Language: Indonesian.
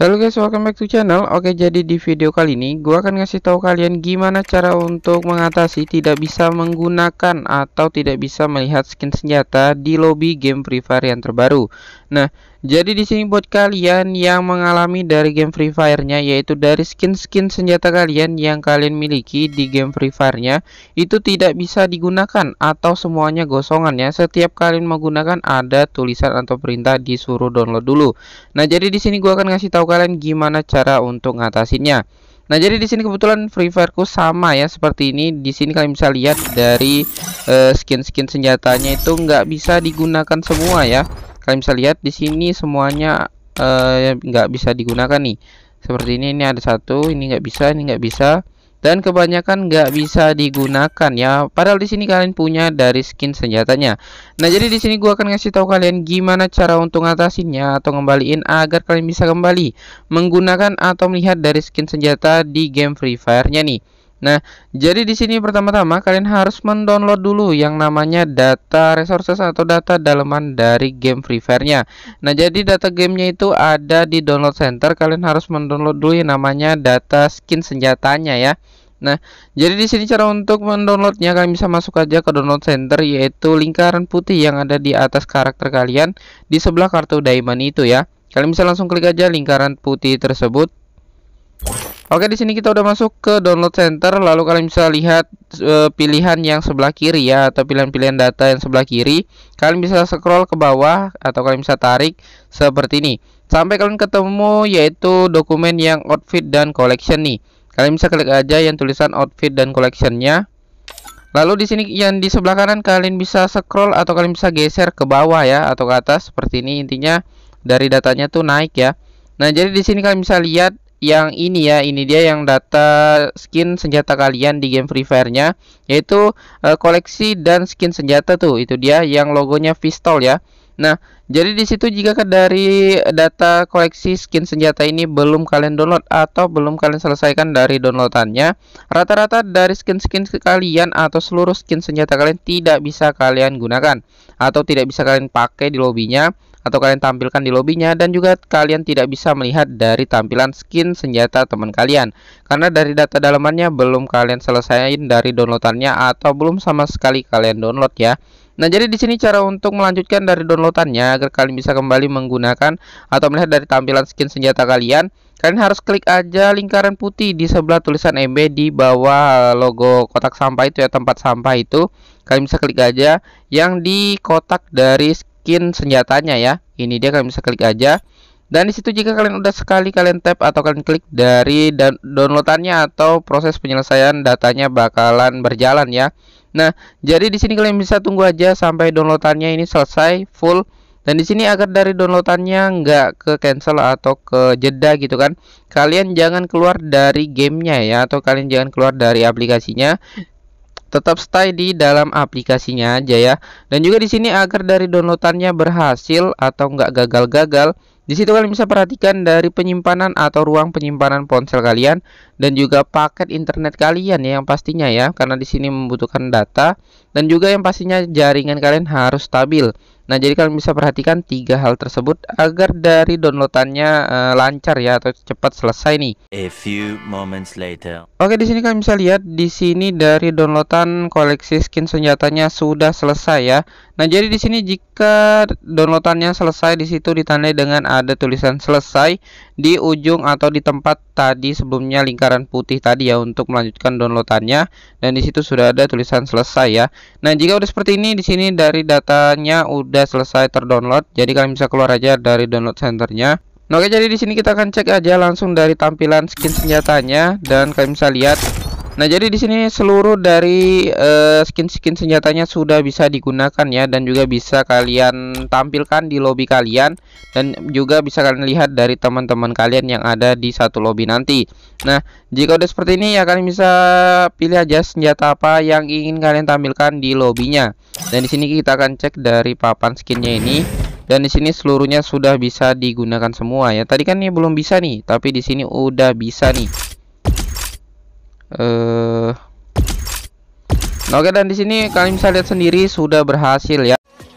Halo guys, welcome back to channel. Oke, jadi di video kali ini gua akan ngasih tahu kalian gimana cara untuk mengatasi tidak bisa menggunakan atau tidak bisa melihat skin senjata di lobby game Free Fire yang terbaru. Nah, jadi di sini buat kalian yang mengalami dari game Free Fire-nya yaitu dari skin-skin senjata kalian yang kalian miliki di game Free Fire-nya itu tidak bisa digunakan atau semuanya gosongan ya. Setiap kalian menggunakan ada tulisan atau perintah disuruh download dulu. Nah, jadi di sini gua akan ngasih tahu kalian gimana cara untuk ngatasinnya. Nah, jadi di sini kebetulan Free Fire-ku sama ya seperti ini. Di sini kalian bisa lihat dari eh, skin-skin uh, skin -skin senjatanya itu nggak bisa digunakan semua ya kalian bisa lihat di sini semuanya eh, nggak uh, bisa digunakan nih seperti ini ini ada satu ini nggak bisa ini nggak bisa dan kebanyakan nggak bisa digunakan ya padahal di sini kalian punya dari skin senjatanya nah jadi di sini gua akan ngasih tahu kalian gimana cara untuk ngatasinnya atau ngembaliin agar kalian bisa kembali menggunakan atau melihat dari skin senjata di game Free Fire-nya nih Nah, jadi di sini pertama-tama kalian harus mendownload dulu yang namanya data resources atau data dalaman dari game Free Fire-nya. Nah, jadi data gamenya itu ada di download center. Kalian harus mendownload dulu yang namanya data skin senjatanya ya. Nah, jadi di sini cara untuk mendownloadnya kalian bisa masuk aja ke download center yaitu lingkaran putih yang ada di atas karakter kalian di sebelah kartu diamond itu ya. Kalian bisa langsung klik aja lingkaran putih tersebut. Oke, di sini kita udah masuk ke download center. Lalu kalian bisa lihat e, pilihan yang sebelah kiri ya, atau pilihan-pilihan data yang sebelah kiri. Kalian bisa scroll ke bawah atau kalian bisa tarik seperti ini. Sampai kalian ketemu yaitu dokumen yang outfit dan collection nih. Kalian bisa klik aja yang tulisan outfit dan collectionnya. Lalu di sini yang di sebelah kanan kalian bisa scroll atau kalian bisa geser ke bawah ya atau ke atas seperti ini. Intinya dari datanya tuh naik ya. Nah, jadi di sini kalian bisa lihat yang ini ya ini dia yang data skin senjata kalian di game Free Fire-nya yaitu e, koleksi dan skin senjata tuh itu dia yang logonya pistol ya nah jadi disitu situ jika dari data koleksi skin senjata ini belum kalian download atau belum kalian selesaikan dari downloadannya rata-rata dari skin-skin kalian atau seluruh skin senjata kalian tidak bisa kalian gunakan atau tidak bisa kalian pakai di lobbynya atau kalian tampilkan di lobbynya dan juga kalian tidak bisa melihat dari tampilan skin senjata teman kalian karena dari data dalamannya belum kalian selesaiin dari downloadannya atau belum sama sekali kalian download ya Nah, jadi di sini cara untuk melanjutkan dari downloadannya agar kalian bisa kembali menggunakan atau melihat dari tampilan skin senjata kalian, kalian harus klik aja lingkaran putih di sebelah tulisan MB di bawah logo kotak sampah itu ya, tempat sampah itu. Kalian bisa klik aja yang di kotak dari masukin senjatanya ya ini dia kalian bisa klik aja dan disitu jika kalian udah sekali kalian tap atau kalian klik dari downloadannya atau proses penyelesaian datanya bakalan berjalan ya. Nah, jadi di sini kalian bisa tunggu aja sampai downloadannya ini selesai full. Dan di sini agar dari downloadannya nggak ke cancel atau ke jeda gitu kan. Kalian jangan keluar dari gamenya ya atau kalian jangan keluar dari aplikasinya tetap stay di dalam aplikasinya aja ya. Dan juga di sini agar dari downloadannya berhasil atau nggak gagal-gagal, di situ kalian bisa perhatikan dari penyimpanan atau ruang penyimpanan ponsel kalian dan juga paket internet kalian ya yang pastinya ya karena di sini membutuhkan data dan juga yang pastinya jaringan kalian harus stabil. Nah, jadi kalian bisa perhatikan tiga hal tersebut agar dari downloadannya uh, lancar ya atau cepat selesai nih. A few moments later. Oke, di sini kalian bisa lihat di sini dari downloadan koleksi skin senjatanya sudah selesai ya. Nah, jadi di sini jika downloadannya selesai di situ ditandai dengan ada tulisan selesai di ujung atau di tempat tadi sebelumnya lingkaran putih tadi ya untuk melanjutkan downloadannya dan di situ sudah ada tulisan selesai ya. Nah, jika udah seperti ini di sini dari datanya udah sudah selesai terdownload jadi kalian bisa keluar aja dari download centernya oke jadi di sini kita akan cek aja langsung dari tampilan skin senjatanya dan kalian bisa lihat Nah, jadi di sini seluruh dari eh, skin-skin uh, senjatanya sudah bisa digunakan ya dan juga bisa kalian tampilkan di lobby kalian dan juga bisa kalian lihat dari teman-teman kalian yang ada di satu lobby nanti. Nah, jika udah seperti ini ya kalian bisa pilih aja senjata apa yang ingin kalian tampilkan di lobbynya. Dan di sini kita akan cek dari papan skinnya ini dan di sini seluruhnya sudah bisa digunakan semua ya. Tadi kan ini belum bisa nih, tapi di sini udah bisa nih uh, Oke okay, dan di sini kalian bisa lihat sendiri sudah berhasil ya